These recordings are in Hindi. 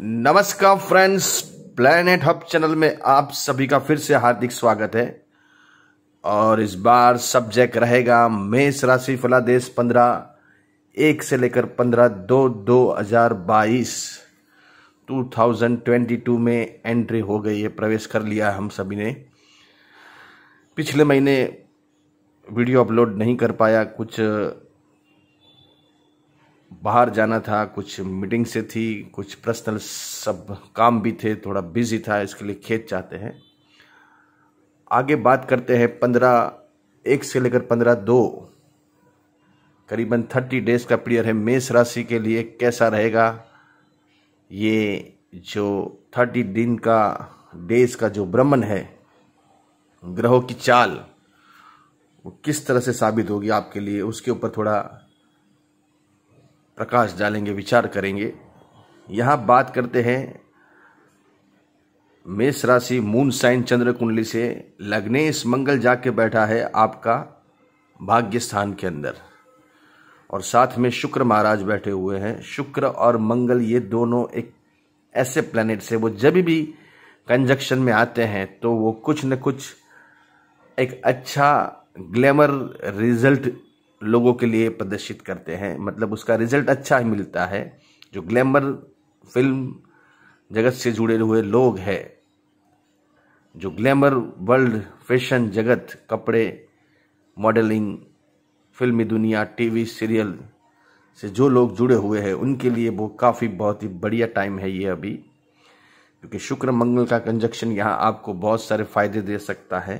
नमस्कार फ्रेंड्स प्लेनेट हब चैनल में आप सभी का फिर से हार्दिक स्वागत है और इस बार सब्जेक्ट रहेगा मेष राशि फलादेश पंद्रह एक से लेकर पंद्रह दो दो हजार बाईस टू थाउजेंड ट्वेंटी टू में एंट्री हो गई है प्रवेश कर लिया हम सभी ने पिछले महीने वीडियो अपलोड नहीं कर पाया कुछ बाहर जाना था कुछ मीटिंग से थी कुछ पर्सनल सब काम भी थे थोड़ा बिजी था इसके लिए खेत चाहते हैं आगे बात करते हैं पंद्रह एक से लेकर पंद्रह दो करीबन थर्टी डेज का पीरियड है मेष राशि के लिए कैसा रहेगा ये जो थर्टी दिन का डेज का जो भ्रमण है ग्रहों की चाल वो किस तरह से साबित होगी आपके लिए उसके ऊपर थोड़ा प्रकाश डालेंगे विचार करेंगे यहाँ बात करते हैं मेष राशि मून साइन चंद्र कुंडली से लग्नेश मंगल जाके बैठा है आपका भाग्य स्थान के अंदर और साथ में शुक्र महाराज बैठे हुए हैं शुक्र और मंगल ये दोनों एक ऐसे प्लेनेट से वो जब भी कंजक्शन में आते हैं तो वो कुछ न कुछ एक अच्छा ग्लैमर रिजल्ट लोगों के लिए प्रदर्शित करते हैं मतलब उसका रिजल्ट अच्छा ही मिलता है जो ग्लैमर फिल्म जगत से जुड़े हुए लोग हैं जो ग्लैमर वर्ल्ड फैशन जगत कपड़े मॉडलिंग फिल्मी दुनिया टीवी सीरियल से जो लोग जुड़े हुए हैं उनके लिए वो काफ़ी बहुत ही बढ़िया टाइम है ये अभी क्योंकि शुक्र मंगल का कंजक्शन यहाँ आपको बहुत सारे फायदे दे सकता है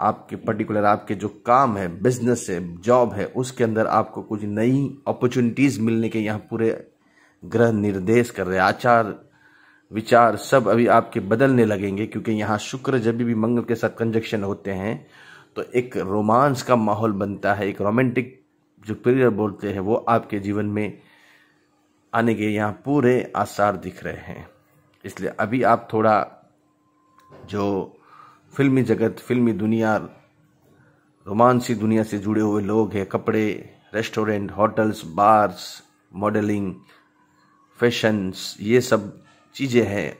आपके पर्टिकुलर आपके जो काम है बिजनेस है जॉब है उसके अंदर आपको कुछ नई अपॉर्चुनिटीज़ मिलने के यहाँ पूरे ग्रह निर्देश कर रहे हैं आचार विचार सब अभी आपके बदलने लगेंगे क्योंकि यहाँ शुक्र जब भी मंगल के साथ कंजक्शन होते हैं तो एक रोमांस का माहौल बनता है एक रोमांटिक जो पीरियड बोलते हैं वो आपके जीवन में आने के यहाँ पूरे आसार दिख रहे हैं इसलिए अभी आप थोड़ा जो फिल्मी जगत फिल्मी दुनिया रोमांसी दुनिया से जुड़े हुए लोग हैं कपड़े restaurant hotels bars modelling fashions ये सब चीज़ें हैं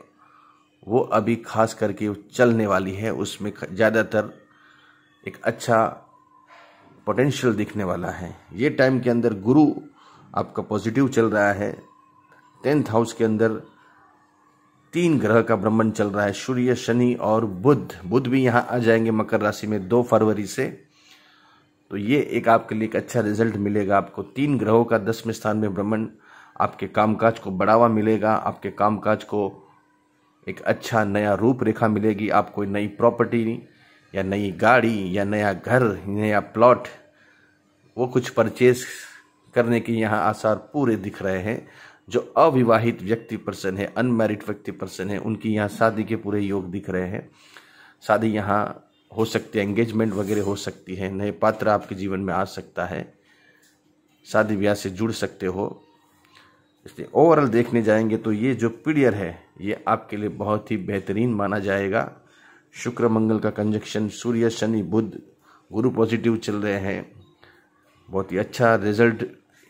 वो अभी खास करके चलने वाली है उसमें ज़्यादातर एक अच्छा पोटेंशियल दिखने वाला है ये टाइम के अंदर गुरु आपका पॉजिटिव चल रहा है टेंथ हाउस के अंदर तीन ग्रह का भ्रमण चल रहा है सूर्य शनि और बुध बुध भी यहाँ आ जाएंगे मकर राशि में दो फरवरी से तो ये एक आपके लिए एक अच्छा रिजल्ट मिलेगा आपको तीन ग्रहों का दसवें स्थान में भ्रमण आपके कामकाज को बढ़ावा मिलेगा आपके कामकाज को एक अच्छा नया रूपरेखा मिलेगी आप कोई नई प्रॉपर्टी या नई गाड़ी या नया घर नया प्लॉट वो कुछ परचेज करने के यहाँ आसार पूरे दिख रहे हैं जो अविवाहित व्यक्ति पर्सन है अनमेरिड व्यक्ति पर्सन है उनकी यहाँ शादी के पूरे योग दिख रहे हैं शादी यहाँ हो सकती है एंगेजमेंट वगैरह हो सकती है नए पात्र आपके जीवन में आ सकता है शादी ब्याह से जुड़ सकते हो इसलिए ओवरऑल देखने जाएंगे तो ये जो पीडियर है ये आपके लिए बहुत ही बेहतरीन माना जाएगा शुक्र मंगल का कंजक्शन सूर्य शनि बुद्ध गुरु पॉजिटिव चल रहे हैं बहुत ही अच्छा रिजल्ट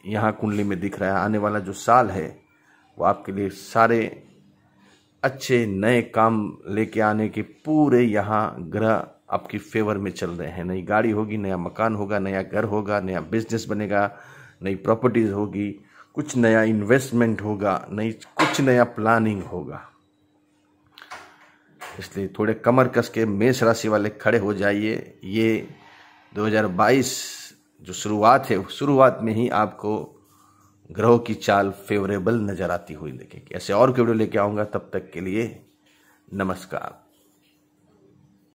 यहाँ कुंडली में दिख रहा है आने वाला जो साल है वो आपके लिए सारे अच्छे नए काम लेके आने के पूरे यहाँ ग्रह आपकी फेवर में चल रहे हैं नई गाड़ी होगी नया मकान होगा नया घर होगा नया बिजनेस बनेगा नई प्रॉपर्टीज़ होगी कुछ नया इन्वेस्टमेंट होगा नई कुछ नया प्लानिंग होगा इसलिए थोड़े कमर कस के मेष राशि वाले खड़े हो जाइए ये 2022 जो शुरुआत है शुरुआत में ही आपको ग्रहों की चाल फेवरेबल नज़र आती हुई देखेगी ऐसे और वीडियो लेके आऊँगा तब तक के लिए नमस्कार